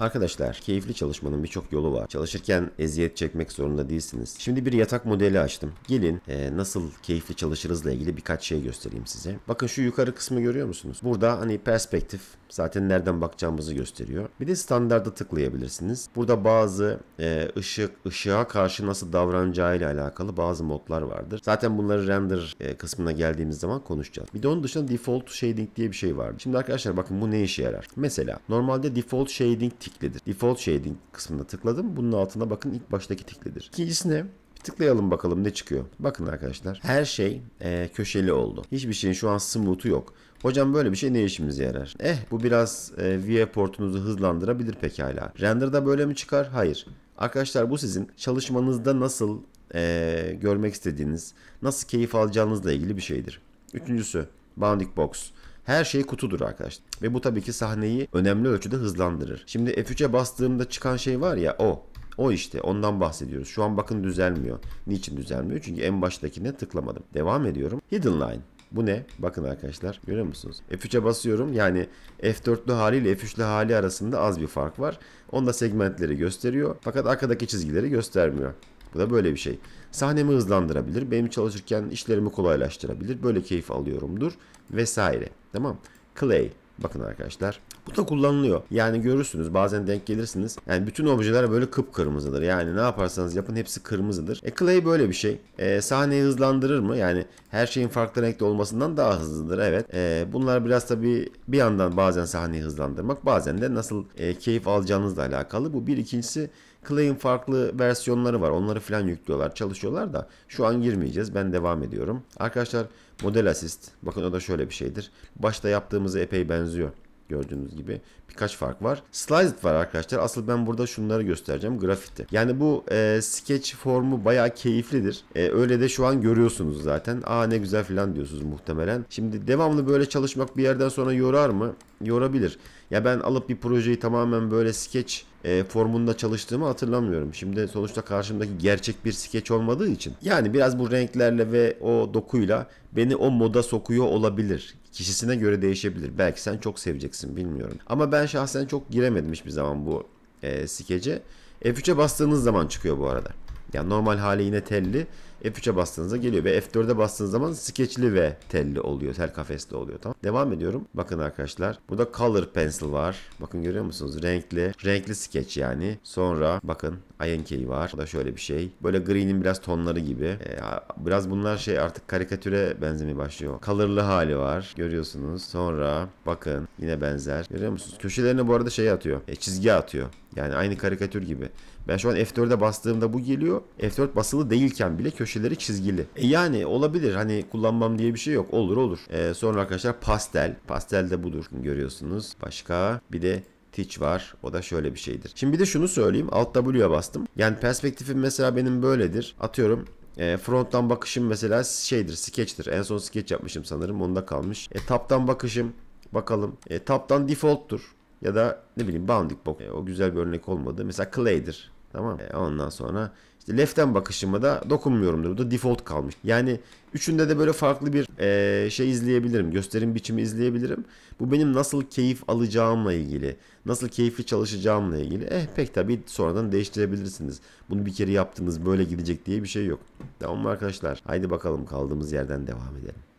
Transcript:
Arkadaşlar keyifli çalışmanın birçok yolu var. Çalışırken eziyet çekmek zorunda değilsiniz. Şimdi bir yatak modeli açtım. Gelin e, nasıl keyifli çalışırızla ilgili birkaç şey göstereyim size. Bakın şu yukarı kısmı görüyor musunuz? Burada hani perspektif zaten nereden bakacağımızı gösteriyor. Bir de standarda tıklayabilirsiniz. Burada bazı e, ışık, ışığa karşı nasıl davranacağı ile alakalı bazı modlar vardır. Zaten bunları render e, kısmına geldiğimiz zaman konuşacağız. Bir de onun dışında default shading diye bir şey vardı. Şimdi arkadaşlar bakın bu ne işe yarar? Mesela normalde default shading tiklidir. Default Shading kısmına tıkladım. Bunun altına bakın ilk baştaki tiklidir. İkincisine Tıklayalım bakalım ne çıkıyor. Bakın arkadaşlar her şey e, köşeli oldu. Hiçbir şeyin şu an smooth'u yok. Hocam böyle bir şey ne işimize yarar? Eh bu biraz e, viewportunuzu hızlandırabilir pekala. Render'da böyle mi çıkar? Hayır. Arkadaşlar bu sizin çalışmanızda nasıl e, görmek istediğiniz, nasıl keyif alacağınızla ilgili bir şeydir. Üçüncüsü Bounding Box. Her şey kutudur arkadaşlar. Ve bu tabii ki sahneyi önemli ölçüde hızlandırır. Şimdi F3'e bastığımda çıkan şey var ya o. O işte ondan bahsediyoruz. Şu an bakın düzelmiyor. Niçin düzelmiyor? Çünkü en baştakine tıklamadım. Devam ediyorum. Hidden Line. Bu ne? Bakın arkadaşlar görüyor musunuz? F3'e basıyorum. Yani F4'lü haliyle F3'lü hali arasında az bir fark var. Onda segmentleri gösteriyor. Fakat arkadaki çizgileri göstermiyor. Bu da böyle bir şey. Sahnemi hızlandırabilir. Benim çalışırken işlerimi kolaylaştırabilir. Böyle keyif alıyorumdur vesaire. Tamam. Clay. Bakın arkadaşlar bu da kullanılıyor. Yani görürsünüz bazen denk gelirsiniz. Yani bütün objeler böyle kıpkırmızıdır. Yani ne yaparsanız yapın hepsi kırmızıdır. E Clay böyle bir şey. E, sahneyi hızlandırır mı? Yani her şeyin farklı renkte olmasından daha hızlıdır evet. E, bunlar biraz tabi bir yandan bazen sahneyi hızlandırmak bazen de nasıl e, keyif alacağınızla alakalı. Bu bir ikincisi Clay'in farklı versiyonları var. Onları falan yüklüyorlar, çalışıyorlar da şu an girmeyeceğiz. Ben devam ediyorum. Arkadaşlar model asist bakın o da şöyle bir şeydir. Başta yaptığımızı epey benziyor. Gördüğünüz gibi birkaç fark var. Slice var arkadaşlar. Asıl ben burada şunları göstereceğim. Grafiti. Yani bu e, sketch formu baya keyiflidir. E, öyle de şu an görüyorsunuz zaten. Aa ne güzel falan diyorsunuz muhtemelen. Şimdi devamlı böyle çalışmak bir yerden sonra yorar mı? yorabilir. Ya ben alıp bir projeyi tamamen böyle sketch e, formunda çalıştığımı hatırlamıyorum. Şimdi sonuçta karşımdaki gerçek bir skeç olmadığı için. Yani biraz bu renklerle ve o dokuyla beni o moda sokuyor olabilir. Kişisine göre değişebilir. Belki sen çok seveceksin bilmiyorum. Ama ben şahsen çok giremedim hiçbir zaman bu e, skece. F3'e bastığınız zaman çıkıyor bu arada. Yani normal hali yine telli. F3'e bastığınızda geliyor ve F4'e bastığınız zaman skeçli ve telli oluyor. Tel kafesli oluyor. Tamam. Devam ediyorum. Bakın arkadaşlar. Burada color pencil var. Bakın görüyor musunuz? Renkli. Renkli skeç yani. Sonra bakın Iron Key var. Bu da şöyle bir şey. Böyle green'in biraz tonları gibi. Ee, biraz bunlar şey artık karikatüre benzemeye başlıyor. Color'lı hali var. Görüyorsunuz. Sonra bakın yine benzer. Görüyor musunuz? Köşelerine bu arada şey atıyor. E, çizgi atıyor. Yani aynı karikatür gibi. Ben şu an F4'e bastığımda bu geliyor. F4 basılı değilken bile köşeleri çizgili. E yani olabilir. Hani kullanmam diye bir şey yok. Olur olur. E sonra arkadaşlar pastel. Pastel de budur görüyorsunuz. Başka bir de teach var. O da şöyle bir şeydir. Şimdi bir de şunu söyleyeyim. Alt W'ya bastım. Yani perspektifim mesela benim böyledir. Atıyorum e, fronttan bakışım mesela şeydir, sketch'tir. En son sketch yapmışım sanırım. Onda kalmış. E, taptan bakışım bakalım. E, taptan default'tur. Ya da ne bileyim bounding box. o güzel bir örnek olmadı. Mesela clay'dir. Tamam. E, ondan sonra işte left'ten bakışıma da dokunmuyorumdur. Bu da default kalmış. Yani üçünde de böyle farklı bir e, şey izleyebilirim. Gösterim biçimi izleyebilirim. Bu benim nasıl keyif alacağımla ilgili. Nasıl keyifli çalışacağımla ilgili. Eh pek tabii sonradan değiştirebilirsiniz. Bunu bir kere yaptınız böyle gidecek diye bir şey yok. Tamam mı arkadaşlar? Haydi bakalım kaldığımız yerden devam edelim.